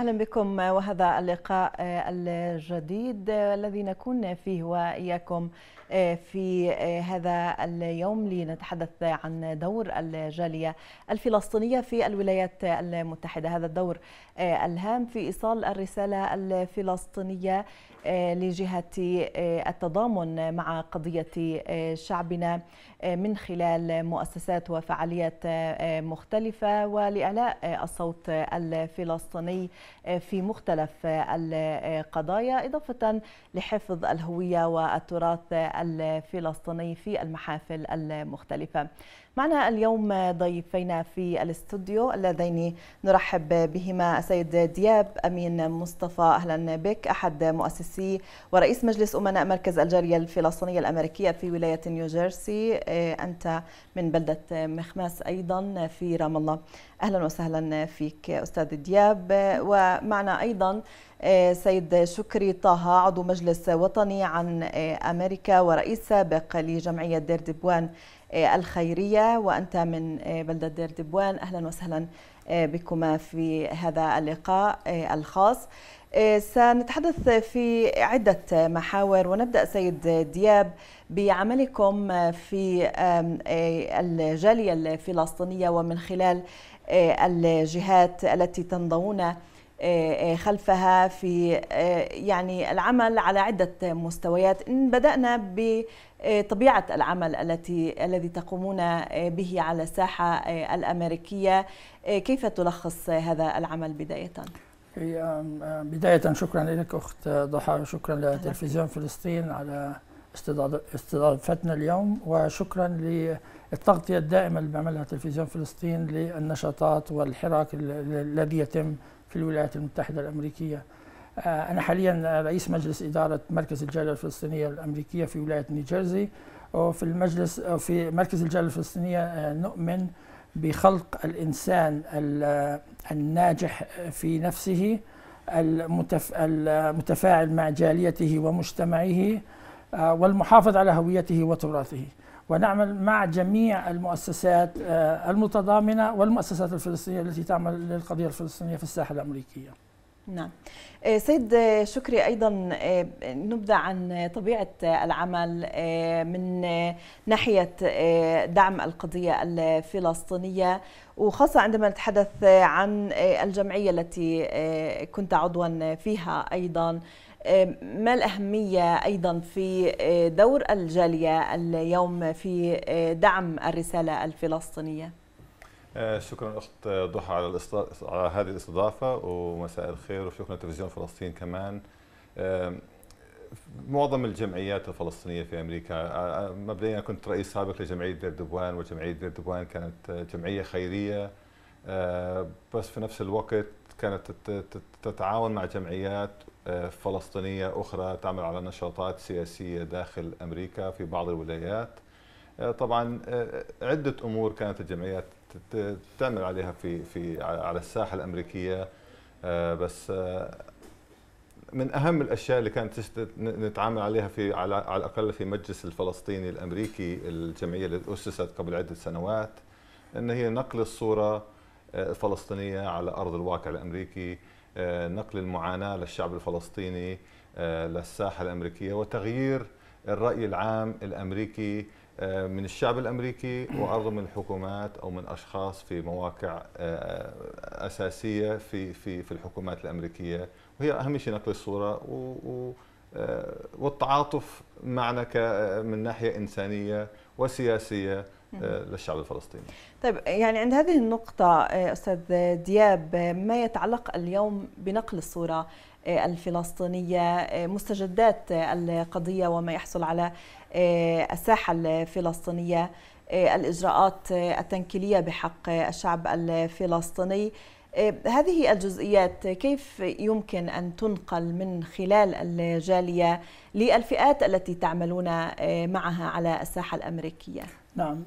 أهلا بكم وهذا اللقاء آه، الجديد آه، الذي نكون فيه وإياكم آه، في هذا اليوم لنتحدث عن دور الجالية الفلسطينية في الولايات المتحدة هذا الدور الهام في إيصال الرسالة الفلسطينية آه، لجهة آه، التضامن مع قضية آه، شعبنا من خلال مؤسسات وفعاليات مختلفة ولإعلاء الصوت الفلسطيني في مختلف القضايا إضافة لحفظ الهوية والتراث الفلسطيني في المحافل المختلفة معنا اليوم ضيفينا في الاستوديو اللذين نرحب بهما السيد دياب أمين مصطفى أهلا بك أحد مؤسسي ورئيس مجلس أمناء مركز الجالية الفلسطينية الأمريكية في ولاية نيوجيرسي إيه، أنت من بلدة مخماس أيضا في رام الله أهلا وسهلا فيك أستاذ دياب ومعنا أيضا إيه، سيد شكري طه عضو مجلس وطني عن إيه، أمريكا ورئيس سابق لجمعية دير دبوان آه، الخيرية وأنت من آه، بلدة دير دبوان أهلا وسهلا آه، بكما في هذا اللقاء الخاص سنتحدث في عدة محاور ونبدأ سيد دياب بعملكم في الجالية الفلسطينية ومن خلال الجهات التي تنضون خلفها في يعني العمل على عدة مستويات إن بدأنا ب آه، طبيعة العمل التي الذي تقومون آه، به على الساحة آه، الأمريكية كيف تلخص هذا العمل بداية؟ هي بداية شكرا لك أخت ضحى شكرا لتلفزيون فلسطين على استضافتنا اليوم وشكرا للتغطية الدائمة اللي بيعملها تلفزيون فلسطين للنشاطات والحراك الذي يتم في الولايات المتحدة الأمريكية آه، أنا حاليا رئيس مجلس إدارة مركز الجالية الفلسطينية الأمريكية في ولاية نيوجيرسي وفي المجلس في مركز الجالية الفلسطينية آه، نؤمن بخلق الإنسان آه، الناجح في نفسه المتفاعل مع جاليته ومجتمعه والمحافظ على هويته وتراثه ونعمل مع جميع المؤسسات المتضامنة والمؤسسات الفلسطينية التي تعمل للقضية الفلسطينية في الساحة الأمريكية نعم آه، سيد آه، شكري ايضا آه، نبذه عن طبيعه العمل من ناحيه دعم القضيه الفلسطينيه وخاصه عندما نتحدث عن الجمعيه التي كنت عضوا فيها ايضا ما الأهمية أيضا في دور الجالية اليوم في دعم الرسالة الفلسطينية؟ آه، شكرا اخت ضحى على على هذه الاستضافه ومساء الخير وشكرا لتلفزيون فلسطين كمان معظم الجمعيات الفلسطينيه في امريكا آه، آه، مبدئيا كنت رئيس سابق لجمعيه دير دبوان وجمعيه دير دبوان كانت جمعيه خيريه بس في نفس الوقت كانت تتعاون مع جمعيات فلسطينيه اخرى تعمل على نشاطات سياسيه داخل امريكا في بعض الولايات طبعا عده امور كانت الجمعيات تعمل عليها في في على الساحه الامريكيه آه، بس آه، من اهم الاشياء اللي كانت نتعامل عليها في على, على الاقل في مجلس الفلسطيني الامريكي الجمعيه اللي اسست قبل عده سنوات ان هي نقل الصوره آه، الفلسطينيه على ارض الواقع الامريكي نقل المعاناه للشعب الفلسطيني للساحه الامريكيه وتغيير الراي العام الامريكي آه، من الشعب الامريكي وارض من الحكومات او من اشخاص في مواقع آه، اساسيه في في في الحكومات الامريكيه وهي اهم شيء نقل الصوره و آه، والتعاطف معنا من ناحيه انسانيه وسياسيه للشعب الفلسطيني. طيب يعني عند هذه النقطة أستاذ دياب ما يتعلق اليوم بنقل الصورة الفلسطينية مستجدات القضية وما يحصل على آه، الساحه الفلسطينيه آه، الاجراءات آه، التنكيليه بحق الشعب الفلسطيني هذه الجزئيات كيف يمكن ان تنقل من خلال الجاليه للفئات التي تعملون معها على الساحه الامريكيه؟ نعم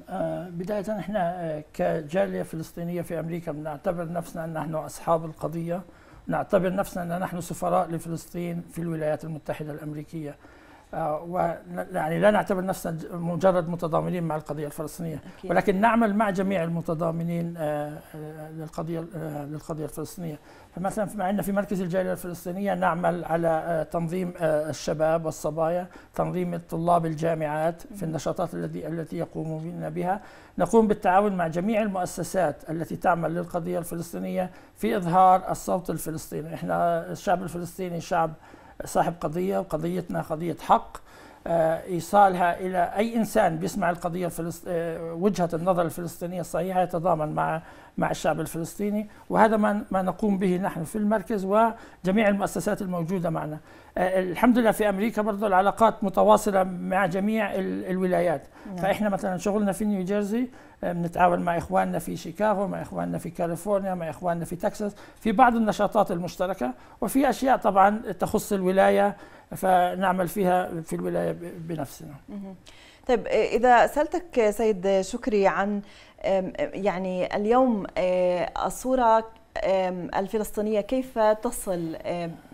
بدايه احنا كجاليه فلسطينيه في امريكا بنعتبر نفسنا ان نحن اصحاب القضيه نعتبر نفسنا ان نحن سفراء لفلسطين في الولايات المتحده الامريكيه آه، ويعني لا نعتبر نفسنا مجرد متضامنين مع القضيه الفلسطينيه أكيد. ولكن نعمل مع جميع المتضامنين آه، آه، للقضيه للقضيه الفلسطينيه فمثلا مع ان في مركز الجاليه الفلسطينيه نعمل على تنظيم الشباب والصبايا تنظيم الطلاب الجامعات في النشاطات التي التي يقومون بها نقوم بالتعاون مع جميع المؤسسات التي تعمل للقضيه الفلسطينيه في اظهار الصوت الفلسطيني احنا الشعب الفلسطيني شعب صاحب قضية وقضيتنا قضية حق آه، إيصالها إلى أي إنسان بيسمع القضية الفلسط... آه، وجهة النظر الفلسطينية الصحيحة يتضامن مع مع الشعب الفلسطيني وهذا ما ما نقوم به نحن في المركز وجميع المؤسسات الموجودة معنا آه، الحمد لله في أمريكا برضه العلاقات متواصلة مع جميع الولايات نعم. فإحنا مثلا شغلنا في نيوجيرسي بنتعاون مع اخواننا في شيكاغو مع اخواننا في كاليفورنيا مع اخواننا في تكساس في بعض النشاطات المشتركه وفي اشياء طبعا تخص الولايه فنعمل فيها في الولايه بنفسنا طيب اذا سالتك سيد شكري عن يعني اليوم الصوره الفلسطينيه كيف تصل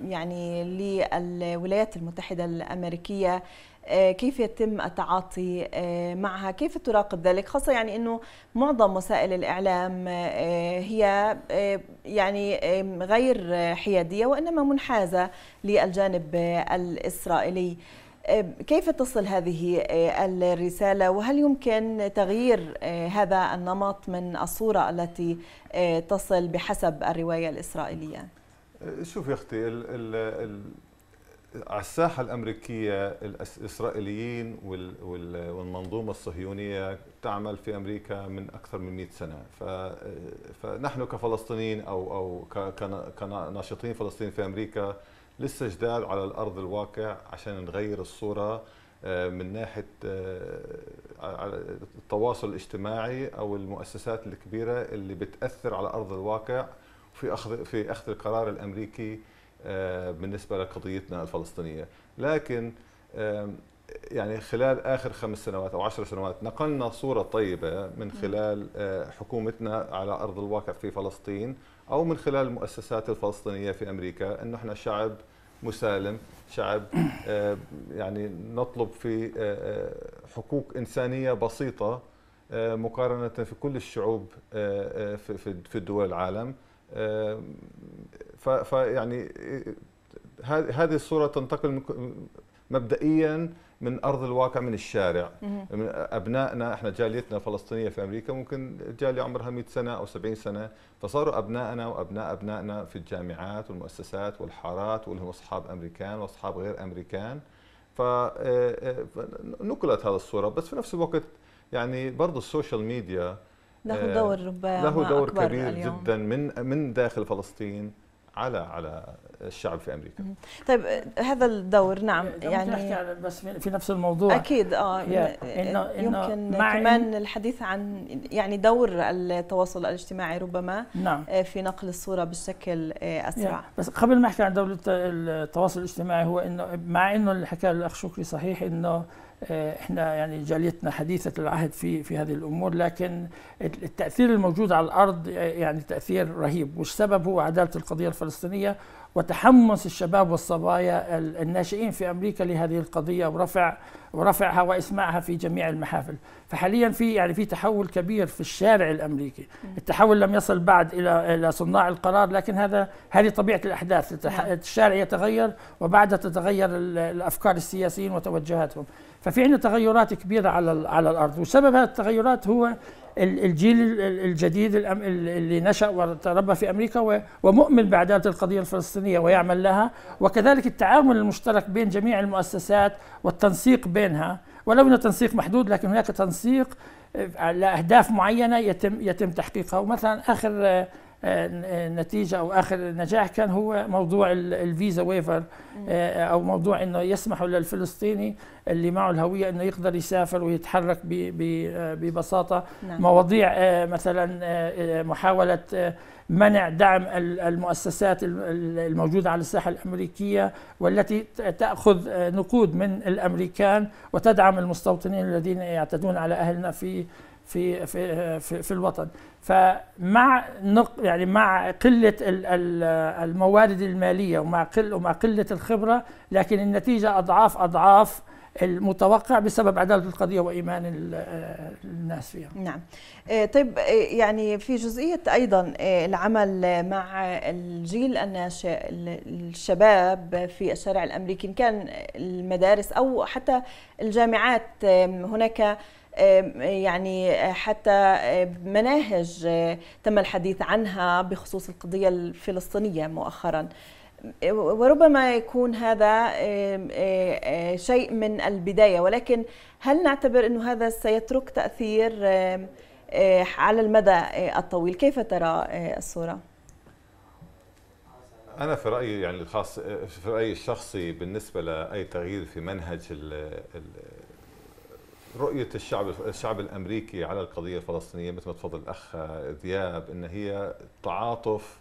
يعني للولايات المتحده الامريكيه آه، كيف يتم التعاطي آه، معها كيف تراقب ذلك خاصة يعني أنه معظم وسائل الإعلام آه، هي يعني غير حيادية وإنما منحازة للجانب الإسرائيلي كيف تصل هذه الرسالة وهل يمكن تغيير هذا النمط من الصورة التي تصل بحسب الرواية الإسرائيلية؟ شوف يا أختي ال ال على الساحة الأمريكية الإسرائيليين والمنظومة الصهيونية تعمل في أمريكا من أكثر من 100 سنة فنحن كفلسطينيين أو, أو كناشطين فلسطينيين في أمريكا لسه جدال على الأرض الواقع عشان نغير الصورة آه، من ناحية آه، التواصل الاجتماعي أو المؤسسات الكبيرة اللي بتأثر على أرض الواقع في أخذ, في أخذ القرار الأمريكي آه، بالنسبه لقضيتنا الفلسطينيه لكن يعني خلال اخر خمس سنوات او عشر سنوات نقلنا صوره طيبه من خلال آه، حكومتنا على ارض الواقع في فلسطين او من خلال المؤسسات الفلسطينيه في امريكا انه احنا شعب مسالم شعب آه، يعني نطلب في حقوق انسانيه بسيطه مقارنه في كل الشعوب في دول العالم فيعني هذه الصوره تنتقل مبدئيا من ارض الواقع من الشارع من ابنائنا احنا جاليتنا فلسطينيه في امريكا ممكن جاليه عمرها 100 سنه او 70 سنه فصاروا ابنائنا وابناء ابنائنا في الجامعات والمؤسسات والحارات واللي هم اصحاب امريكان واصحاب غير امريكان فنقلت آه، آه، هذه الصوره بس في نفس الوقت يعني برضه السوشيال ميديا له آه، دور ربما له دور أكبر كبير اليوم. جدا من من داخل فلسطين على على الشعب في امريكا طيب هذا الدور نعم يعني نحكي على بس في نفس الموضوع اكيد اه إنه يمكن إنه كمان الحديث عن يعني دور التواصل الاجتماعي ربما نعم. آه، في نقل الصوره بشكل آه، اسرع بس قبل ما احكي عن دوله التواصل الاجتماعي هو انه مع انه اللي حكاه الاخ شكري صحيح انه آه، احنا يعني جاليتنا حديثه العهد في في هذه الامور لكن التاثير الموجود على الارض آه، يعني تاثير رهيب والسبب هو عداله القضيه الفلسطينيه وتحمس الشباب والصبايا الناشئين في امريكا لهذه القضيه ورفع ورفعها واسماعها في جميع المحافل، فحاليا في يعني في تحول كبير في الشارع الامريكي، التحول لم يصل بعد الى الى صناع القرار لكن هذا هذه طبيعه الاحداث، نعم. الشارع يتغير وبعدها تتغير الافكار السياسيين وتوجهاتهم، ففي عندنا تغيرات كبيره على على الارض، وسبب هذه التغيرات هو الجيل الجديد اللي نشأ وتربى في أمريكا ومؤمن بعدالة القضية الفلسطينية ويعمل لها وكذلك التعامل المشترك بين جميع المؤسسات والتنسيق بينها ولو أن تنسيق محدود لكن هناك تنسيق آه، لأهداف معينة يتم, يتم تحقيقها ومثلا آخر آه، نتيجه او اخر نجاح كان هو موضوع الفيزا ويفر آه، او موضوع انه يسمحوا للفلسطيني اللي معه الهويه انه يقدر يسافر ويتحرك آه، ببساطه نعم. مواضيع آه، مثلا محاوله منع دعم المؤسسات الموجوده على الساحه الامريكيه والتي تاخذ نقود من الامريكان وتدعم المستوطنين الذين يعتدون على اهلنا في في في في, في الوطن فمع نق يعني مع قله الموارد الماليه ومع قل ومع قله الخبره لكن النتيجه اضعاف اضعاف المتوقع بسبب عدالة القضية وإيمان الناس فيها نعم آه، طيب آه، يعني في جزئية أيضا آه، العمل مع الجيل الناشئ الشباب في الشارع الأمريكي إن كان المدارس أو حتى الجامعات هناك يعني آه، حتى آه، مناهج آه، تم الحديث عنها بخصوص القضية الفلسطينية مؤخراً وربما يكون هذا شيء من البداية ولكن هل نعتبر أنه هذا سيترك تأثير على المدى الطويل كيف ترى الصورة؟ أنا في رأيي يعني الخاص في رأيي الشخصي بالنسبة لأي تغيير في منهج رؤية الشعب الشعب الأمريكي على القضية الفلسطينية مثل ما تفضل الأخ ذياب أن هي تعاطف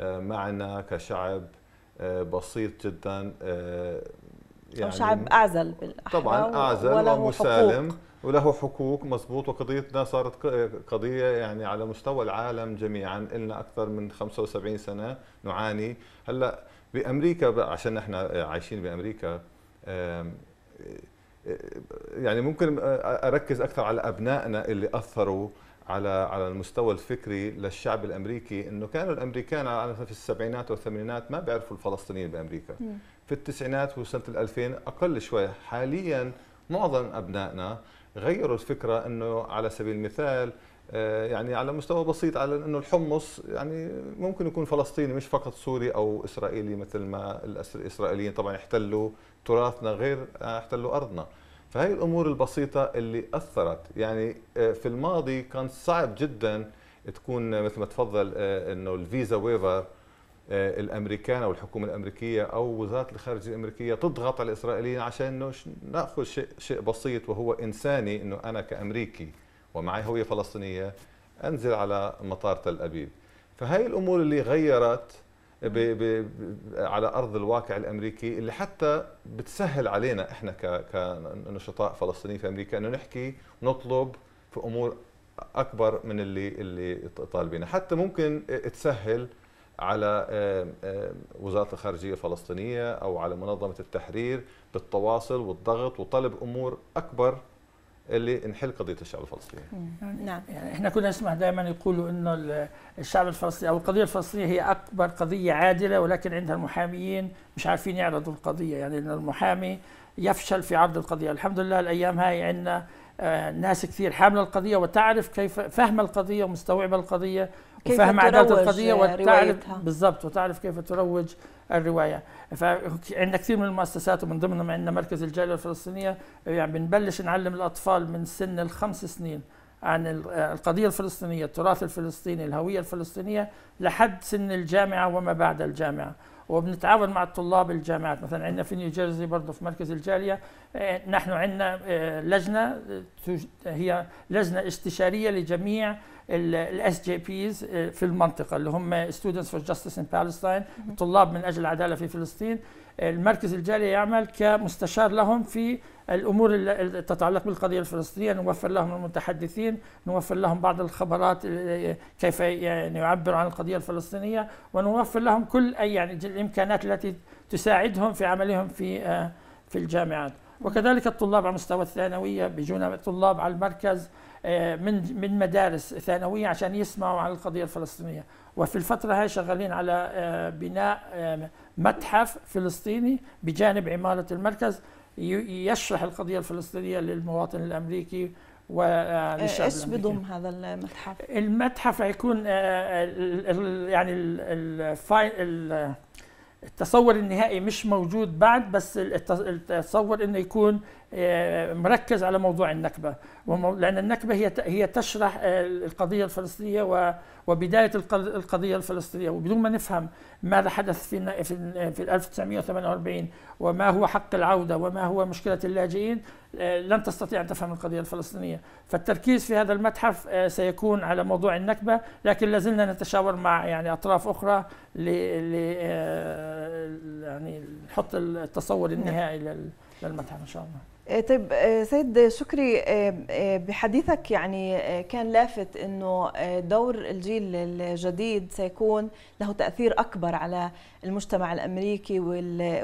آه، معنا كشعب آه، بسيط جدا آه، يعني أو شعب أعزل طبعا أعزل ومسالم حقوق. وله حقوق مضبوط وقضيتنا صارت قضية يعني على مستوى العالم جميعا إلنا أكثر من 75 سنة نعاني هلأ بأمريكا عشان نحن عايشين بأمريكا يعني ممكن اركز اكثر على ابنائنا اللي اثروا على على المستوى الفكري للشعب الامريكي انه كانوا الامريكان على في السبعينات والثمانينات ما بيعرفوا الفلسطينيين بامريكا في التسعينات وسنه ال2000 اقل شوي حاليا معظم ابنائنا غيروا الفكره انه على سبيل المثال آه، يعني على مستوى بسيط على انه الحمص يعني ممكن يكون فلسطيني مش فقط سوري او اسرائيلي مثل ما الاسرائيليين طبعا احتلوا تراثنا غير احتلوا أرضنا فهي الأمور البسيطة اللي أثرت يعني آه، في الماضي كان صعب جدا تكون مثل ما تفضل آه، أنه الفيزا ويفر آه، الامريكان او الحكومه الامريكيه او وزاره الخارجيه الامريكيه تضغط على الاسرائيليين عشان انه ناخذ شيء شيء بسيط وهو انساني انه انا كامريكي ومعي هويه فلسطينيه انزل على مطار تل ابيب فهي الامور اللي غيرت ب ب على ارض الواقع الامريكي اللي حتى بتسهل علينا احنا كنشطاء فلسطينيين في امريكا انه نحكي ونطلب في امور اكبر من اللي اللي طالبينها، حتى ممكن تسهل على وزاره الخارجيه الفلسطينيه او على منظمه التحرير بالتواصل والضغط وطلب امور اكبر اللي نحل قضيه الشعب الفلسطيني. يعني نعم يعني احنا كنا نسمع دائما يقولوا انه الشعب الفلسطيني او القضيه الفلسطينيه هي اكبر قضيه عادله ولكن عندها المحاميين مش عارفين يعرضوا القضيه يعني ان المحامي يفشل في عرض القضيه، الحمد لله الايام هاي عندنا آه، ناس كثير حامله القضيه وتعرف كيف فهم القضيه ومستوعبه القضيه وفهم عداله القضيه وتعرف بالضبط وتعرف كيف تروج الروايه فعندنا كثير من المؤسسات ومن ضمنهم عندنا مركز الجاليه الفلسطينيه يعني بنبلش نعلم الاطفال من سن الخمس سنين عن القضية الفلسطينية التراث الفلسطيني الهوية الفلسطينية لحد سن الجامعة وما بعد الجامعة وبنتعاون مع الطلاب الجامعات مثلا عندنا في نيوجيرسي برضه في مركز الجاليه إيه، نحن عندنا إيه، لجنه هي لجنه استشاريه لجميع الاس جي بيز في المنطقه اللي هم ستودنتس فور جاستس ان بالستاين طلاب من اجل العداله في فلسطين آه، المركز الجالي يعمل كمستشار لهم في الامور اللي تتعلق بالقضيه الفلسطينيه نوفر لهم المتحدثين نوفر لهم بعض الخبرات آه، آه، كيف يعني يعبر عن القضيه الفلسطينيه ونوفر لهم كل اي يعني الامكانات التي تساعدهم في عملهم في في الجامعات وكذلك الطلاب على مستوى الثانويه بيجونا طلاب على المركز آه، من من مدارس ثانويه عشان يسمعوا عن القضيه الفلسطينيه وفي الفتره هاي شغالين على آه، بناء آه، متحف فلسطيني بجانب عماره المركز يشرح القضيه الفلسطينيه للمواطن الامريكي وللشعب ايش بضم هذا المتحف؟ المتحف هيكون يعني التصور النهائي مش موجود بعد بس التصور انه يكون آه، مركز على موضوع النكبة لأن النكبة هي هي تشرح آه، القضية الفلسطينية وبداية القضية الفلسطينية وبدون ما نفهم ماذا حدث في في 1948 وما هو حق العودة وما هو مشكلة اللاجئين آه، لن تستطيع أن تفهم القضية الفلسطينية فالتركيز في هذا المتحف سيكون على موضوع النكبة لكن لازلنا نتشاور مع يعني أطراف أخرى ل يعني نحط التصور نعم. النهائي للمتحف إن شاء الله آه، طيب آه، سيد شكري آه، بحديثك يعني كان لافت انه دور الجيل الجديد سيكون له تاثير اكبر على المجتمع الامريكي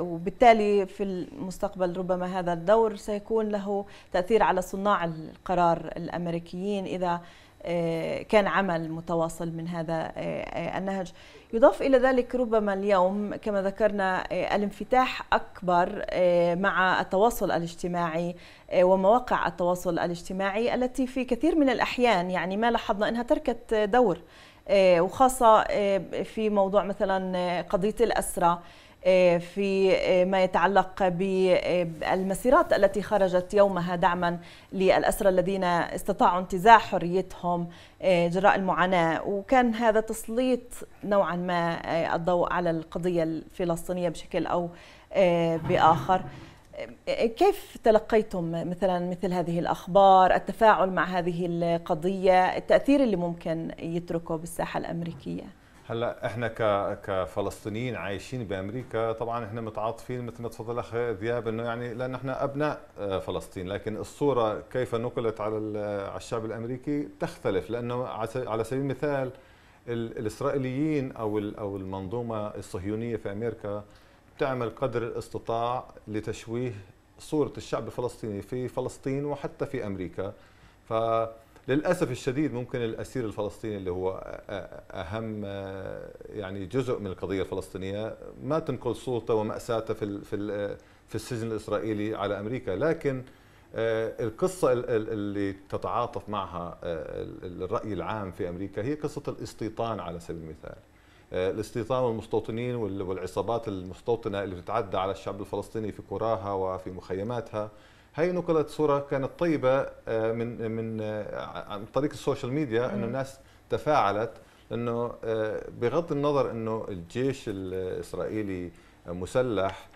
وبالتالي في المستقبل ربما هذا الدور سيكون له تاثير على صناع القرار الامريكيين اذا آه، كان عمل متواصل من هذا آه، آه، النهج يضاف إلى ذلك ربما اليوم كما ذكرنا الانفتاح أكبر مع التواصل الاجتماعي ومواقع التواصل الاجتماعي التي في كثير من الأحيان يعني ما لاحظنا أنها تركت دور وخاصة في موضوع مثلا قضية الأسرة آه، في آه، ما يتعلق بالمسيرات التي خرجت يومها دعما للأسرى الذين استطاعوا انتزاع حريتهم آه، جراء المعاناة وكان هذا تسليط نوعا ما الضوء على القضية الفلسطينية بشكل أو بآخر كيف تلقيتم مثلا مثل هذه الأخبار التفاعل مع هذه القضية التأثير اللي ممكن يتركه بالساحة الأمريكية؟ هلا احنا ك كفلسطينيين عايشين بامريكا طبعا احنا متعاطفين مثل ما تفضل اخ ذياب انه يعني لان احنا ابناء آه، فلسطين لكن الصوره كيف نقلت على على الشعب الامريكي تختلف لانه على سبيل المثال الاسرائيليين او او المنظومه الصهيونيه في امريكا بتعمل قدر الاستطاع لتشويه صوره الشعب الفلسطيني في فلسطين وحتى في امريكا ف للاسف الشديد ممكن الاسير الفلسطيني اللي هو اهم يعني جزء من القضيه الفلسطينيه ما تنقل صوته وماساته في في في السجن الاسرائيلي على امريكا لكن القصة اللي تتعاطف معها الرأي العام في أمريكا هي قصة الاستيطان على سبيل المثال الاستيطان والمستوطنين والعصابات المستوطنة اللي بتتعدى على الشعب الفلسطيني في قراها وفي مخيماتها هي نقلت صوره كانت طيبه آه، من من آه، عن طريق السوشيال ميديا انه الناس تفاعلت انه آه، بغض النظر انه الجيش الاسرائيلي مسلح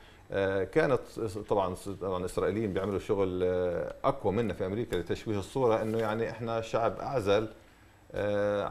كانت طبعا طبعا الاسرائيليين بيعملوا شغل اقوى منا في امريكا لتشويه الصوره انه يعني احنا شعب اعزل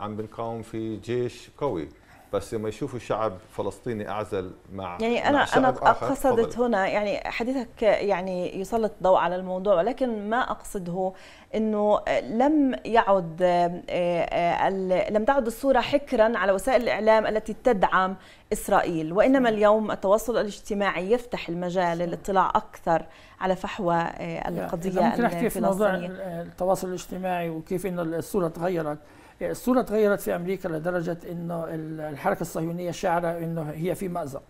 عم بنقاوم في جيش قوي بس لما يشوفوا شعب فلسطيني اعزل مع يعني انا مع شعب انا قصدت هنا يعني حديثك يعني يسلط الضوء على الموضوع ولكن ما اقصده انه لم يعد آه، آه، لم تعد الصوره حكرا على وسائل الاعلام التي تدعم اسرائيل وانما نعم. اليوم التواصل الاجتماعي يفتح المجال للاطلاع اكثر على فحوى آه، القضيه الفلسطينيه ممكن احكي في موضوع التواصل الاجتماعي وكيف انه الصوره تغيرت الصورة تغيرت في أمريكا لدرجة أنه الحركة الصهيونية شعرة أنه هي في مأزق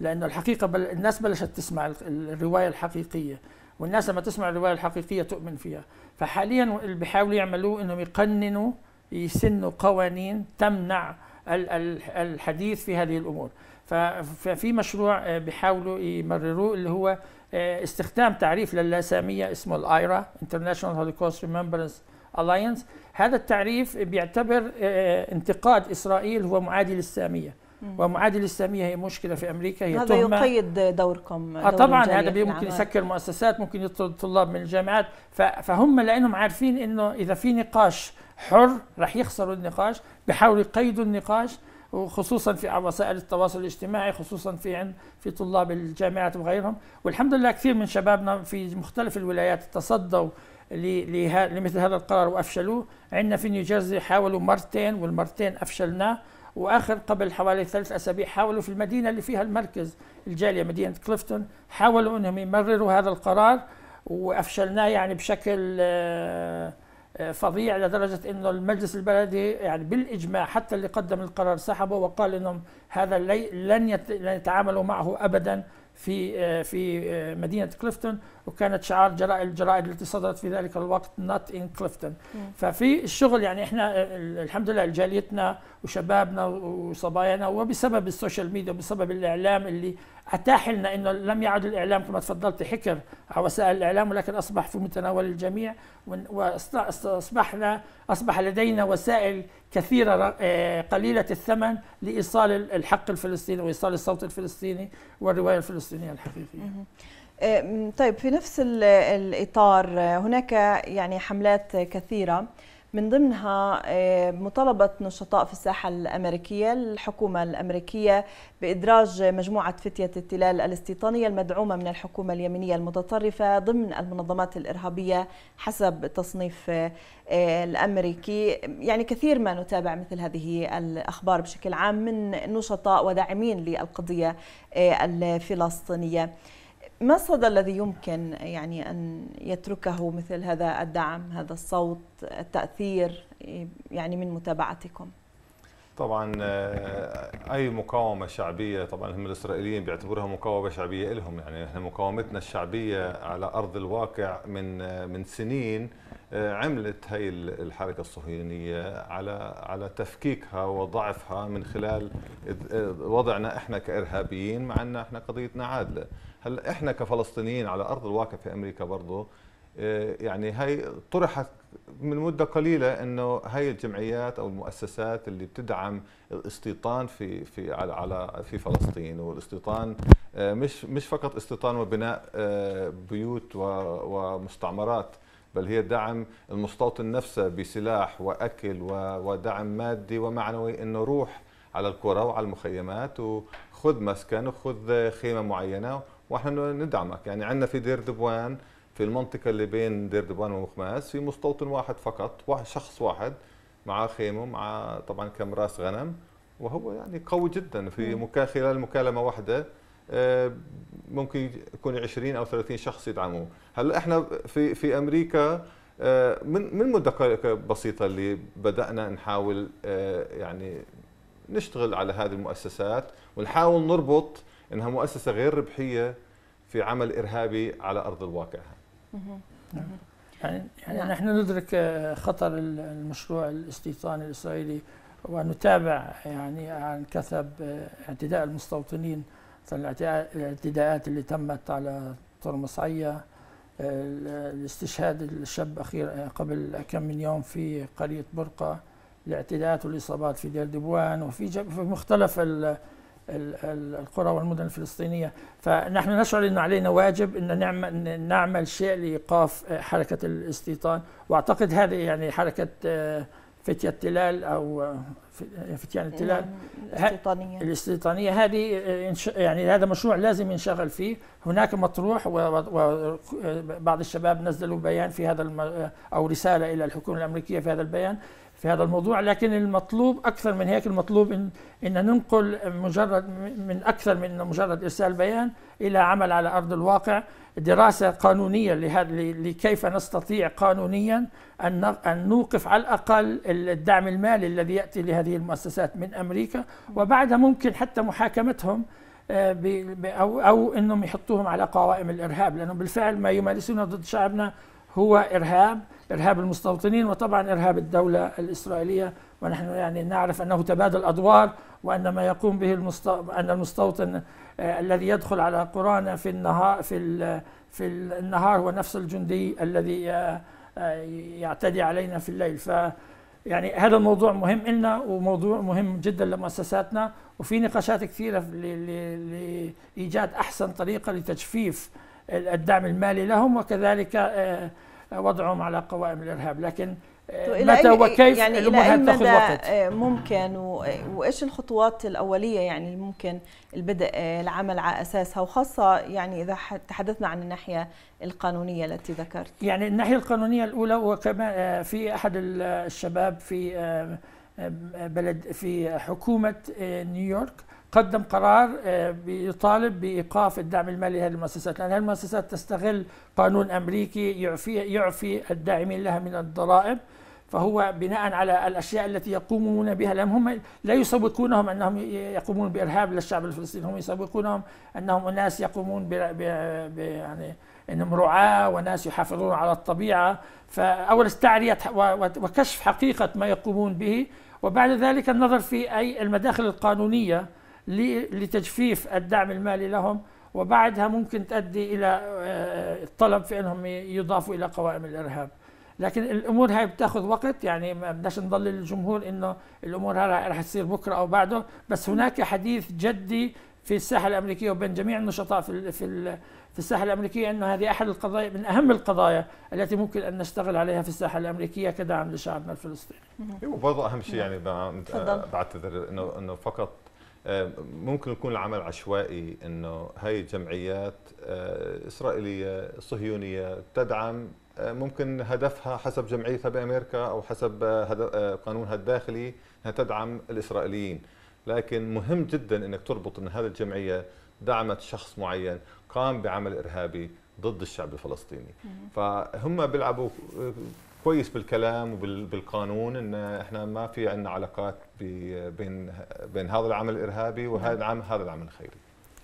لأنه الحقيقة بل الناس بلشت تسمع الرواية الحقيقية والناس لما تسمع الرواية الحقيقية تؤمن فيها فحاليا اللي بيحاولوا يعملوه أنهم يقننوا يسنوا قوانين تمنع الحديث في هذه الأمور ففي مشروع آه، بيحاولوا يمرروه اللي هو آه، استخدام تعريف للاسامية اسمه الآيرا International Holocaust Remembrance الاينس هذا التعريف بيعتبر آه، آه، انتقاد اسرائيل هو معادي للساميه ومعادي للساميه هي مشكله في امريكا هي هذا تهمة. يقيد دوركم آه، دور آه طبعا هذا ممكن يسكر مؤسسات ممكن يطرد طلاب من الجامعات فهم لانهم عارفين انه اذا في نقاش حر رح يخسروا النقاش بحاولوا يقيدوا النقاش وخصوصا في وسائل التواصل الاجتماعي خصوصا في عند في طلاب الجامعات وغيرهم والحمد لله كثير من شبابنا في مختلف الولايات تصدوا لمثل هذا القرار وافشلوه عندنا في نيوجيرسي حاولوا مرتين والمرتين افشلناه واخر قبل حوالي ثلاث اسابيع حاولوا في المدينه اللي فيها المركز الجاليه مدينه كليفتون حاولوا انهم يمرروا هذا القرار وافشلناه يعني بشكل آه، آه، فظيع لدرجه انه المجلس البلدي يعني بالاجماع حتى اللي قدم القرار سحبه وقال انهم هذا لن يتعاملوا معه ابدا في آه، في آه، مدينه كليفتون وكانت شعار الجرائد التي صدرت في ذلك الوقت نوت ان كليفتون ففي الشغل يعني احنا آه، الحمد لله جاليتنا وشبابنا وصبايانا وبسبب السوشيال ميديا وبسبب الاعلام اللي أتاح لنا أنه لم يعد الإعلام كما تفضلت حكر على وسائل الإعلام ولكن أصبح في متناول الجميع وأصبحنا أصبح لدينا وسائل كثيرة آه، قليلة الثمن لإيصال الحق الفلسطيني وإيصال الصوت الفلسطيني والرواية الفلسطينية الحقيقية آه، طيب في نفس الإطار آه، هناك يعني حملات كثيرة من ضمنها آه، مطالبة نشطاء في الساحة الأمريكية الحكومة الأمريكية بإدراج مجموعة فتية التلال الاستيطانية المدعومة من الحكومة اليمنية المتطرفة ضمن المنظمات الإرهابية حسب التصنيف آه، الأمريكي يعني كثير ما نتابع مثل هذه الأخبار بشكل عام من نشطاء وداعمين للقضية آه، الفلسطينية ما الصدى الذي يمكن يعني أن يتركه مثل هذا الدعم هذا الصوت التأثير يعني من متابعتكم؟ طبعا آه، اي مقاومه شعبيه طبعا هم الاسرائيليين بيعتبروها مقاومه شعبيه لهم يعني احنا مقاومتنا الشعبيه على ارض الواقع من آه، من سنين آه، عملت هي الحركه الصهيونيه على على تفكيكها وضعفها من خلال وضعنا احنا كارهابيين مع ان احنا قضيتنا عادله هلا احنا كفلسطينيين على ارض الواقع في امريكا برضه آه، يعني هي طرحت من مده قليله انه هي الجمعيات او المؤسسات اللي بتدعم الاستيطان في في على, على في فلسطين والاستيطان آه، مش مش فقط استيطان وبناء آه، بيوت ومستعمرات بل هي دعم المستوطن نفسه بسلاح واكل ودعم مادي ومعنوي انه روح على القرى وعلى المخيمات وخذ مسكن وخذ خيمه معينه ونحن ندعمك يعني عندنا في دير دبوان في المنطقة اللي بين دير ومخماس في مستوطن واحد فقط واحد شخص واحد مع خيمه مع طبعا كم راس غنم وهو يعني قوي جدا في خلال مكالمة واحدة آه، ممكن يكون 20 او 30 شخص يدعموه هلا احنا في في امريكا آه، من من مده بسيطه اللي بدانا نحاول آه، يعني نشتغل على هذه المؤسسات ونحاول نربط انها مؤسسه غير ربحيه في عمل ارهابي على ارض الواقع يعني, يعني نعم. نحن ندرك خطر المشروع الاستيطاني الاسرائيلي ونتابع يعني عن كثب اعتداء المستوطنين الاعتداءات اللي تمت على طرمصعيه الاستشهاد الشاب اخير قبل كم من يوم في قريه برقه الاعتداءات والاصابات في دير دبوان وفي في مختلف القرى والمدن الفلسطينية فنحن نشعر أنه علينا واجب أن نعمل, نعمل شيء لإيقاف آه، حركة الاستيطان وأعتقد هذه يعني حركة آه، فتية التلال أو آه، يعني فتيان التلال الاستيطانية الاستيطانية هذه يعني هذا مشروع لازم ينشغل فيه هناك مطروح وبعض الشباب نزلوا بيان في هذا أو رسالة إلى الحكومة الأمريكية في هذا البيان في هذا الموضوع لكن المطلوب أكثر من هيك المطلوب إن, إن ننقل مجرد من أكثر من مجرد إرسال بيان إلى عمل على أرض الواقع دراسة قانونية لهذا لكيف نستطيع قانونيا أن أن نوقف على الأقل الدعم المالي الذي يأتي لهذه المؤسسات من أمريكا وبعدها ممكن حتى محاكمتهم آه، أو أو أنهم يحطوهم على قوائم الإرهاب لانه بالفعل ما يمارسونه ضد شعبنا هو إرهاب إرهاب المستوطنين وطبعا إرهاب الدولة الإسرائيلية ونحن يعني نعرف أنه تبادل أدوار وأن ما يقوم به المستو... أن المستوطن آه، الذي يدخل على قرانا في النهار في في النهار هو نفس الجندي الذي آه، آه، يعتدي علينا في الليل ف يعني هذا الموضوع مهم لنا وموضوع مهم جدا لمؤسساتنا وفي نقاشات كثيره لايجاد احسن طريقه لتجفيف الدعم المالي لهم وكذلك وضعهم على قوائم الارهاب لكن آه، طيب، متى وكيف يعني الامور إلى أي تاخذ وقت آه، ممكن وايش الخطوات الاوليه يعني ممكن البدء آه، العمل على اساسها وخاصه يعني اذا تحدثنا عن الناحيه القانونيه التي ذكرت يعني الناحيه القانونيه الاولى وكما في احد الشباب في بلد في حكومه نيويورك قدم قرار آه، بيطالب بايقاف الدعم المالي لهذه المؤسسات لان هذه المؤسسات تستغل قانون امريكي يعفي يعفي الداعمين لها من الضرائب فهو بناء على الاشياء التي يقومون بها لان هم لا يسوقونهم انهم يقومون بارهاب للشعب الفلسطيني هم يسوقونهم انهم اناس يقومون ب يعني انهم رعاه وناس يحافظون على الطبيعه فاول تعريه وكشف حقيقه ما يقومون به وبعد ذلك النظر في اي المداخل القانونيه لتجفيف الدعم المالي لهم وبعدها ممكن تؤدي إلى الطلب آه، في أنهم يضافوا إلى قوائم الإرهاب لكن الامور هاي بتاخذ وقت يعني ما بدناش نضل الجمهور انه الامور هاي رح تصير بكره او بعده بس هناك حديث جدي في الساحه الامريكيه وبين جميع النشطاء في في في الساحه الامريكيه انه هذه احد القضايا من اهم القضايا التي ممكن ان نشتغل عليها في الساحه الامريكيه كدعم لشعبنا الفلسطيني. إيه، وبرضه اهم شيء نعم. يعني بعتذر انه انه فقط آه، ممكن يكون العمل عشوائي انه هاي الجمعيات آه، اسرائيليه صهيونيه تدعم آه، ممكن هدفها حسب جمعيتها بامريكا او حسب قانونها الداخلي انها تدعم الاسرائيليين لكن مهم جدا انك تربط ان هذه الجمعيه دعمت شخص معين قام بعمل ارهابي ضد الشعب الفلسطيني فهم بيلعبوا كويس بالكلام وبالقانون ان احنا ما في عندنا علاقات بين بين هذا العمل الارهابي وهذا نعم. العمل هذا العمل الخيري.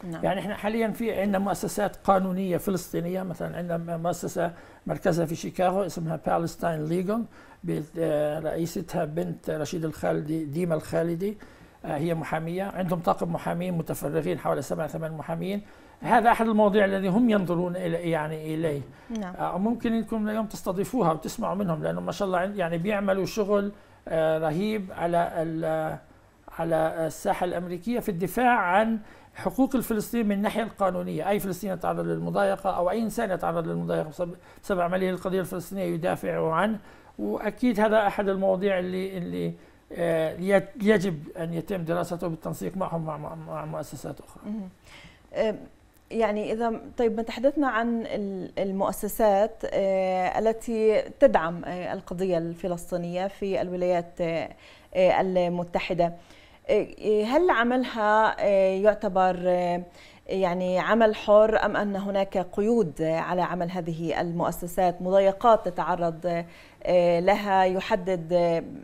نعم. يعني احنا حاليا في عندنا مؤسسات قانونيه فلسطينيه مثلا عندنا مؤسسه مركزها في شيكاغو اسمها بالستاين ليجون رئيستها بنت رشيد الخالدي ديما الخالدي آه، هي محاميه عندهم طاقم محامين متفرغين حوالي سبع ثمان محامين هذا احد المواضيع الذي هم ينظرون الى يعني اليه نعم. آه، ممكن انكم اليوم تستضيفوها وتسمعوا منهم لانه ما شاء الله يعني بيعملوا شغل آه، رهيب على آه، على الساحه الامريكيه في الدفاع عن حقوق الفلسطينيين من الناحيه القانونيه، اي فلسطيني يتعرض للمضايقه او اي انسان يتعرض للمضايقه بسبب, عمليه القضيه الفلسطينيه يدافع عنه، واكيد هذا احد المواضيع اللي اللي يجب ان يتم دراسته بالتنسيق معهم مع مع مؤسسات اخرى. يعني اذا طيب ما تحدثنا عن المؤسسات آه، التي تدعم آه، القضيه الفلسطينيه في الولايات آه، المتحده هل عملها يعتبر يعني عمل حر ام ان هناك قيود على عمل هذه المؤسسات مضايقات تتعرض آه، لها يحدد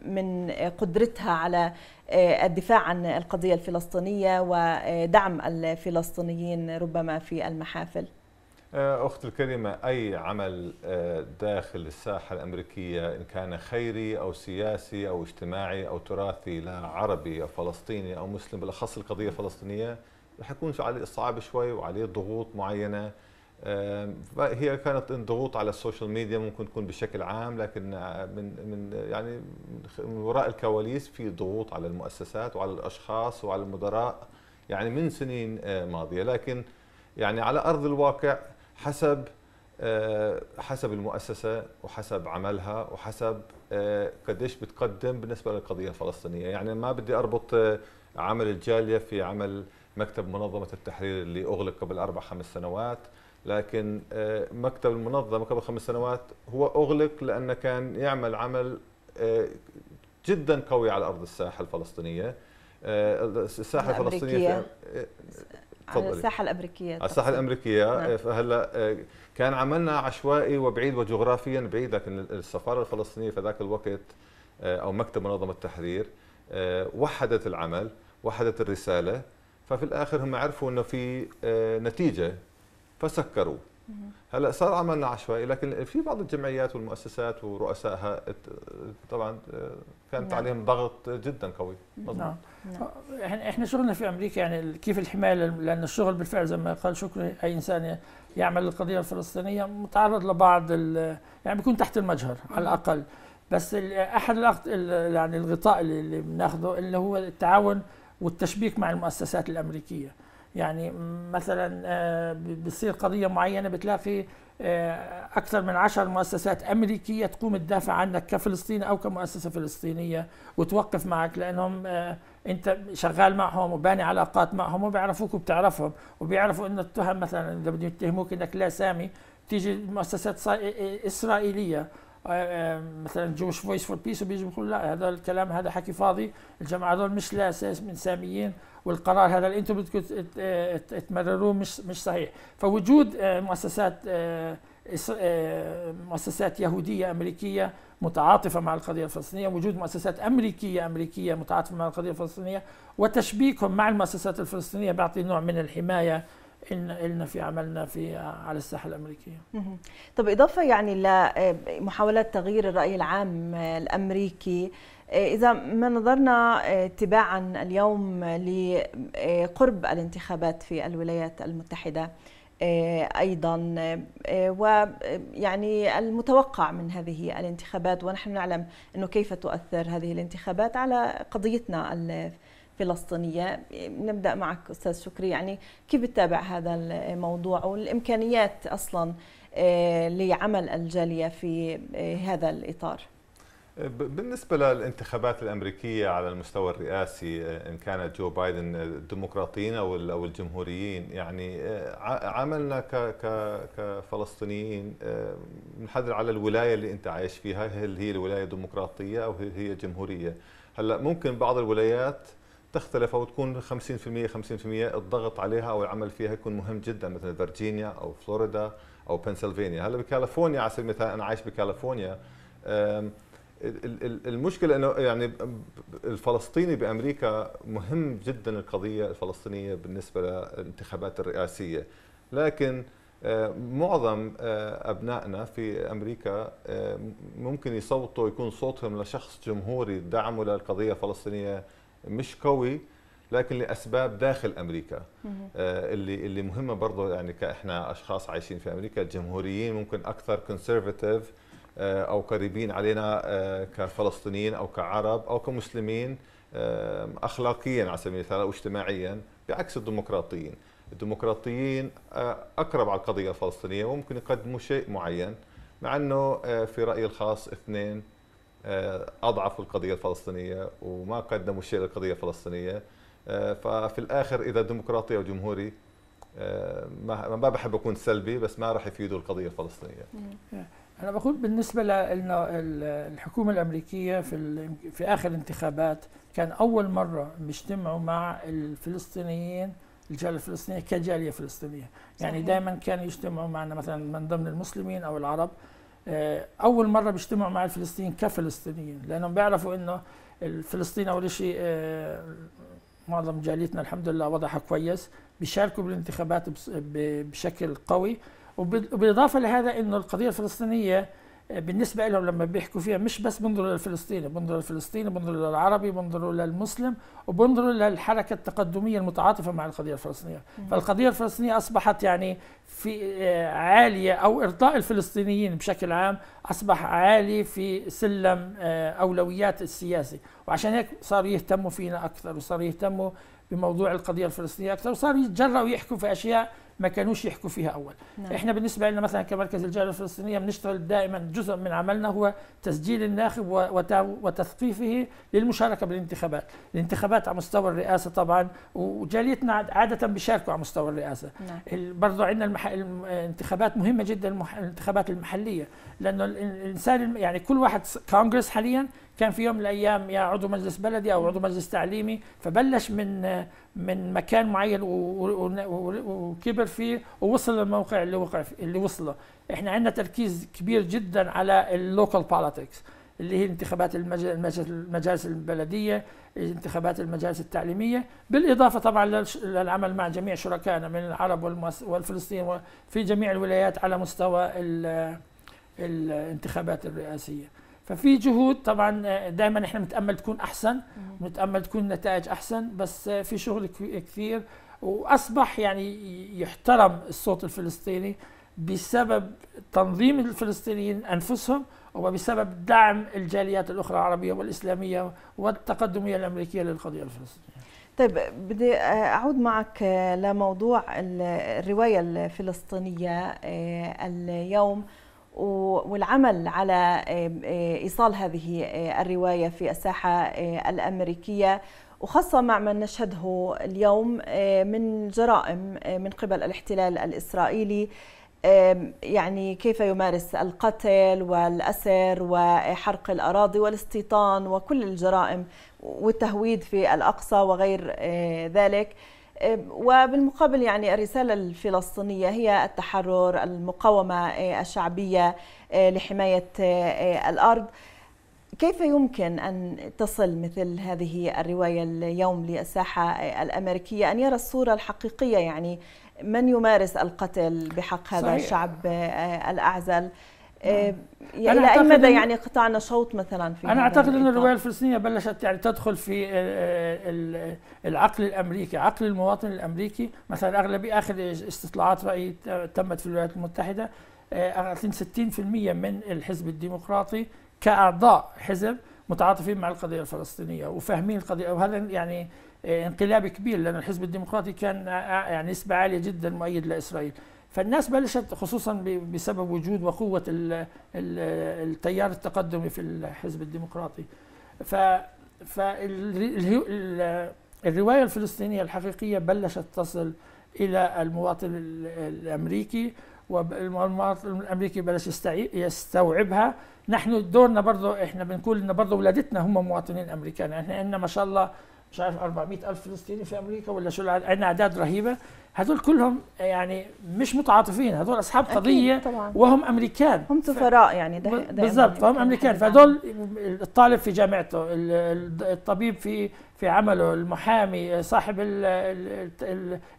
من قدرتها على آه، الدفاع عن القضية الفلسطينية ودعم الفلسطينيين ربما في المحافل آه، أخت الكريمة أي عمل داخل الساحة الأمريكية إن كان خيري أو سياسي أو اجتماعي أو تراثي لا عربي أو فلسطيني أو مسلم بالأخص القضية الفلسطينية رح يكون عليه صعب شوي وعليه ضغوط معينة هي كانت ضغوط على السوشيال ميديا ممكن تكون بشكل عام لكن آه، من من يعني من وراء الكواليس في ضغوط على المؤسسات وعلى الاشخاص وعلى المدراء يعني من سنين آه، ماضيه لكن يعني على ارض الواقع حسب آه، حسب المؤسسه وحسب عملها وحسب قديش بتقدم بالنسبه للقضيه الفلسطينيه يعني ما بدي اربط عمل الجاليه في عمل مكتب منظمه التحرير اللي اغلق قبل اربع خمس سنوات لكن آه، مكتب المنظمه قبل خمس سنوات هو اغلق لانه كان يعمل عمل آه، جدا قوي على ارض الساحه الفلسطينيه آه، الساحه الفلسطينيه على الساحه الامريكيه على الساحه الامريكيه نعم. فهلا كان عملنا عشوائي وبعيد وجغرافيا بعيد لكن السفاره الفلسطينيه في ذاك الوقت او مكتب منظمه التحرير وحدت العمل وحدت الرساله ففي الاخر هم عرفوا انه في نتيجه فسكروه هلا صار عملنا عشوائي لكن في بعض الجمعيات والمؤسسات ورؤسائها طبعا آه، كانت نعم. عليهم ضغط جدا قوي نعم. مظبوط نعم. نعم. احنا شغلنا في امريكا يعني كيف الحمايه لان الشغل بالفعل زي ما قال شكري اي انسان يعمل القضيه الفلسطينيه متعرض لبعض يعني بيكون تحت المجهر على نعم. الاقل بس احد يعني الغطاء اللي بناخذه اللي هو التعاون والتشبيك مع المؤسسات الامريكيه يعني مثلا آه، بتصير قضيه معينه بتلاقي آه، اكثر من عشر مؤسسات امريكيه تقوم تدافع عنك كفلسطيني او كمؤسسه فلسطينيه وتوقف معك لانهم آه، انت شغال معهم وباني علاقات معهم وبيعرفوك وبتعرفهم وبيعرفوا انه التهم مثلا اذا بدهم يتهموك انك لا سامي تيجي مؤسسات اسرائيليه مثلا جوش فويس فور بيس وبيجوا بيقولوا لا هذا الكلام هذا حكي فاضي الجماعه هذول مش لا من ساميين والقرار هذا اللي انتم بدكم تمرروه مش مش صحيح فوجود آه، مؤسسات آه، آه، مؤسسات يهوديه امريكيه متعاطفه مع القضيه الفلسطينيه وجود مؤسسات امريكيه امريكيه متعاطفه مع القضيه الفلسطينيه وتشبيكهم مع المؤسسات الفلسطينيه بيعطي نوع من الحمايه إلنا, إلنا في عملنا في على الساحة الأمريكية طب إضافة يعني لمحاولات آه، تغيير الرأي العام الأمريكي آه، إذا ما نظرنا آه، تباعا اليوم لقرب الانتخابات في الولايات المتحدة ايضا ويعني المتوقع من هذه الانتخابات ونحن نعلم انه كيف تؤثر هذه الانتخابات على قضيتنا فلسطينية نبدأ معك أستاذ شكري يعني كيف بتتابع هذا الموضوع والإمكانيات أصلا آه، لعمل الجالية في آه، هذا الإطار آه، بالنسبة للانتخابات الأمريكية على المستوى الرئاسي إن كانت جو بايدن الديمقراطيين أو الجمهوريين يعني عملنا كفلسطينيين بنحدد على الولاية اللي أنت عايش فيها هل هي الولاية ديمقراطية أو هي جمهورية هلا ممكن بعض الولايات تختلف او تكون 50% 50% الضغط عليها او العمل فيها يكون مهم جدا مثل فيرجينيا او فلوريدا او بنسلفانيا هلا بكاليفورنيا على سبيل المثال انا عايش بكاليفورنيا المشكله انه يعني الفلسطيني بامريكا مهم جدا القضيه الفلسطينيه بالنسبه للانتخابات الرئاسيه لكن آه، معظم آه، ابنائنا في امريكا آه، ممكن يصوتوا يكون صوتهم لشخص جمهوري دعمه للقضيه الفلسطينيه مش قوي لكن لاسباب داخل امريكا آه، اللي اللي مهمه برضه يعني كاحنا اشخاص عايشين في امريكا الجمهوريين ممكن اكثر كونسرفاتيف آه، او قريبين علينا آه، كفلسطينيين او كعرب او كمسلمين اخلاقيا على سبيل المثال او اجتماعيا بعكس الديمقراطيين الديمقراطيين اقرب على القضيه الفلسطينيه وممكن يقدموا شيء معين مع انه في رايي الخاص اثنين آه، اضعفوا القضيه الفلسطينيه وما قدموا شيء للقضيه الفلسطينيه آه، ففي الاخر اذا ديمقراطي او جمهوري آه، ما ما بحب اكون سلبي بس ما راح يفيدوا القضيه الفلسطينيه نعم. انا بقول بالنسبه للحكومه الامريكيه في في اخر انتخابات كان اول مره بيجتمعوا مع الفلسطينيين الجاليه الفلسطينيه كجاليه فلسطينيه يعني دائما كانوا يجتمعوا معنا مثلا من ضمن المسلمين او العرب آه، اول مره بيجتمعوا مع الفلسطينيين كفلسطينيين لانهم بيعرفوا انه الفلسطين اول شيء آه، معظم جاليتنا الحمد لله وضعها كويس بيشاركوا بالانتخابات بشكل قوي وبالاضافه لهذا انه القضيه الفلسطينيه بالنسبه لهم لما بيحكوا فيها مش بس بنظروا للفلسطيني بنظروا للفلسطيني بنظروا للعربي بنظروا للمسلم وبنظروا للحركه التقدميه المتعاطفه مع القضيه الفلسطينيه فالقضيه الفلسطينيه اصبحت يعني في آه، عاليه او ارضاء الفلسطينيين بشكل عام اصبح عالي في سلم آه، اولويات السياسي وعشان هيك صاروا يهتموا فينا اكثر وصاروا يهتموا بموضوع القضيه الفلسطينيه اكثر وصاروا يتجرأوا يحكوا في اشياء ما كانوش يحكوا فيها اول نعم. احنا بالنسبه لنا مثلا كمركز الجاليه الفلسطينيه بنشتغل دائما جزء من عملنا هو تسجيل الناخب وتثقيفه للمشاركه بالانتخابات الانتخابات على مستوى الرئاسه طبعا وجاليتنا عاده بيشاركوا على مستوى الرئاسه نعم. برضه عندنا المح... الانتخابات مهمه جدا المح... الانتخابات المحليه لانه الانسان يعني كل واحد كونغرس حاليا كان في يوم من الايام يا عضو مجلس بلدي او عضو مجلس تعليمي فبلش من من مكان معين وكبر فيه ووصل للموقع اللي وقع اللي وصله احنا عندنا تركيز كبير جدا على اللوكال بوليتكس اللي هي انتخابات المجالس البلديه انتخابات المجالس التعليميه بالاضافه طبعا للعمل مع جميع شركائنا من العرب والفلسطينيين في جميع الولايات على مستوى الانتخابات الرئاسيه ففي جهود طبعا آه، دائما احنا بنتامل تكون احسن بنتامل تكون النتائج احسن بس آه، في شغل كثير واصبح يعني يحترم الصوت الفلسطيني بسبب تنظيم الفلسطينيين انفسهم وبسبب دعم الجاليات الاخرى العربيه والاسلاميه والتقدميه الامريكيه للقضيه الفلسطينيه. طيب بدي آه، اعود معك لموضوع الروايه الفلسطينيه اليوم والعمل على ايصال هذه الروايه في الساحه الامريكيه وخاصه مع ما نشهده اليوم من جرائم من قبل الاحتلال الاسرائيلي يعني كيف يمارس القتل والأسر وحرق الأراضي والاستيطان وكل الجرائم والتهويد في الأقصى وغير ذلك وبالمقابل يعني الرسالة الفلسطينية هي التحرر المقاومة آه، الشعبية آه، لحماية آه، الأرض كيف يمكن أن تصل مثل هذه الرواية اليوم للساحة الأمريكية أن يرى الصورة الحقيقية يعني من يمارس القتل بحق هذا صحيح. الشعب الأعزل آه، نعم. الى اي مدى يعني قطعنا شوط مثلا في انا اعتقد ان الروايه الفلسطينيه بلشت يعني تدخل في آه، آه، العقل الامريكي، عقل المواطن الامريكي مثلا اغلبيه اخر استطلاعات راي تمت في الولايات المتحده 60% من الحزب الديمقراطي كاعضاء حزب متعاطفين مع القضيه الفلسطينيه وفاهمين القضيه وهذا يعني انقلاب كبير لان الحزب الديمقراطي كان يعني نسبه عاليه جدا مؤيد لاسرائيل. فالناس بلشت خصوصا بسبب وجود وقوة التيار التقدمي في الحزب الديمقراطي ف فالرواية الفلسطينية الحقيقية بلشت تصل إلى المواطن الأمريكي والمواطن الامريكي بلش يستوعبها نحن دورنا برضه احنا بنقول ان برضه ولادتنا هم مواطنين امريكان احنا عندنا ما شاء الله مش عارف 400 الف فلسطيني في امريكا ولا شو عندنا اعداد رهيبه هذول كلهم يعني مش متعاطفين هذول اصحاب قضيه وهم امريكان هم سفراء يعني بالضبط يعني فهم امريكان فهذول الطالب في جامعته الطبيب في في عمله المحامي صاحب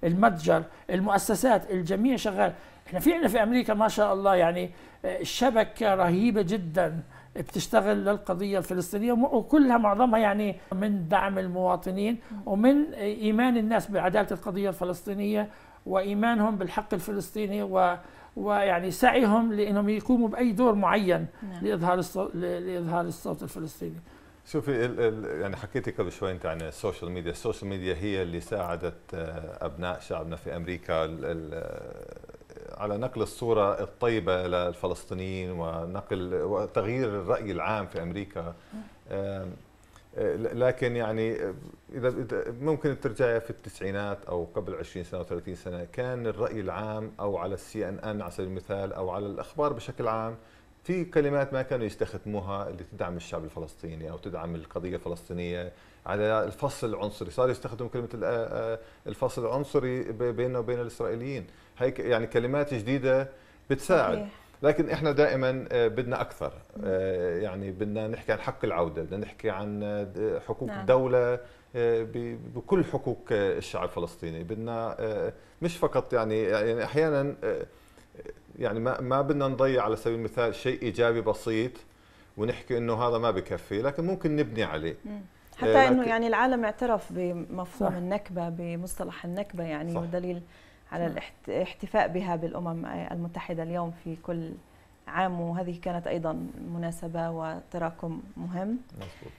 المتجر المؤسسات الجميع شغال احنا في عندنا في امريكا ما شاء الله يعني آه، شبكه رهيبه جدا بتشتغل للقضيه الفلسطينيه وكلها معظمها يعني من دعم المواطنين ومن ايمان الناس بعداله القضيه الفلسطينيه وايمانهم بالحق الفلسطيني و ويعني سعيهم لانهم يقوموا باي دور معين نعم. لاظهار الصوت لاظهار الصوت الفلسطيني شوفي ال ال يعني حكيتي قبل شوي انت عن السوشيال ميديا، السوشيال ميديا هي اللي ساعدت آه، ابناء شعبنا في امريكا على نقل الصورة الطيبة للفلسطينيين ونقل وتغيير الرأي العام في أمريكا لكن يعني إذا ممكن ترجعي في التسعينات أو قبل 20 سنة أو 30 سنة كان الرأي العام أو على السي أن أن على سبيل المثال أو على الأخبار بشكل عام في كلمات ما كانوا يستخدموها اللي تدعم الشعب الفلسطيني او تدعم القضيه الفلسطينيه على الفصل العنصري صار يستخدم كلمه الفصل العنصري بيننا وبين الاسرائيليين هي يعني كلمات جديده بتساعد صحيح. لكن احنا دائما آه، بدنا اكثر آه، يعني بدنا نحكي عن حق العوده بدنا نحكي عن آه، حقوق نعم. الدوله بكل حقوق الشعب الفلسطيني بدنا مش فقط يعني يعني احيانا يعني ما ما بدنا نضيع على سبيل المثال شيء ايجابي بسيط ونحكي انه هذا ما بكفي لكن ممكن نبني عليه حتى انه يعني العالم اعترف بمفهوم صح. النكبه بمصطلح النكبه يعني صح. ودليل على نعم. الاحتفاء بها بالأمم المتحدة اليوم في كل عام وهذه كانت أيضا مناسبة وتراكم مهم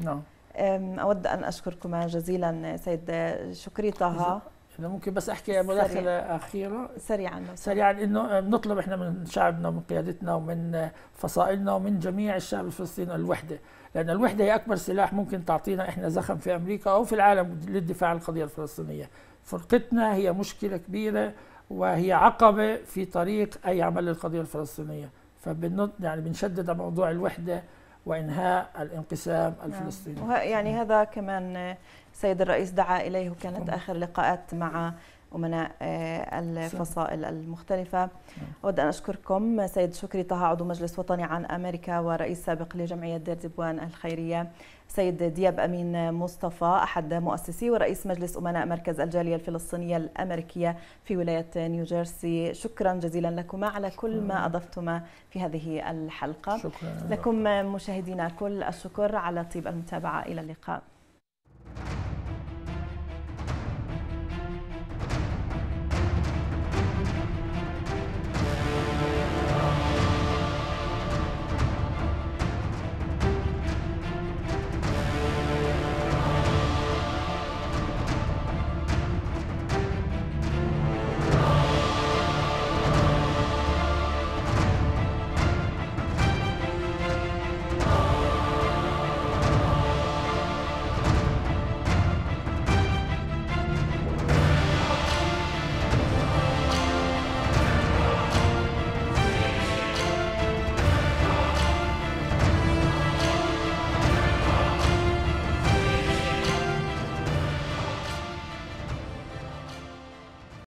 نعم أود أن أشكركما جزيلا سيد شكري طه أنا ممكن بس احكي مداخله سريع. اخيره سريعا سريعا انه بنطلب احنا من شعبنا ومن قيادتنا ومن فصائلنا ومن جميع الشعب الفلسطيني الوحده لان الوحده هي اكبر سلاح ممكن تعطينا احنا زخم في امريكا او في العالم للدفاع عن القضيه الفلسطينيه فرقتنا هي مشكلة كبيرة وهي عقبة في طريق أي عمل للقضية الفلسطينية فبن يعني بنشدد على موضوع الوحدة وإنهاء الانقسام نعم. الفلسطيني يعني هذا كمان سيد الرئيس دعا إليه وكانت آخر لقاءات مع أمناء آه، الفصائل المختلفة نعم. أود أن أشكركم سيد شكري طه عضو مجلس وطني عن أمريكا ورئيس سابق لجمعية دير دبوان الخيرية سيد دياب أمين مصطفى أحد مؤسسي ورئيس مجلس أمناء مركز الجالية الفلسطينية الأمريكية في ولاية نيوجيرسي شكرا جزيلا لكما على كل ما أضفتما في هذه الحلقة شكرا لكم مشاهدينا كل الشكر على طيب المتابعة إلى اللقاء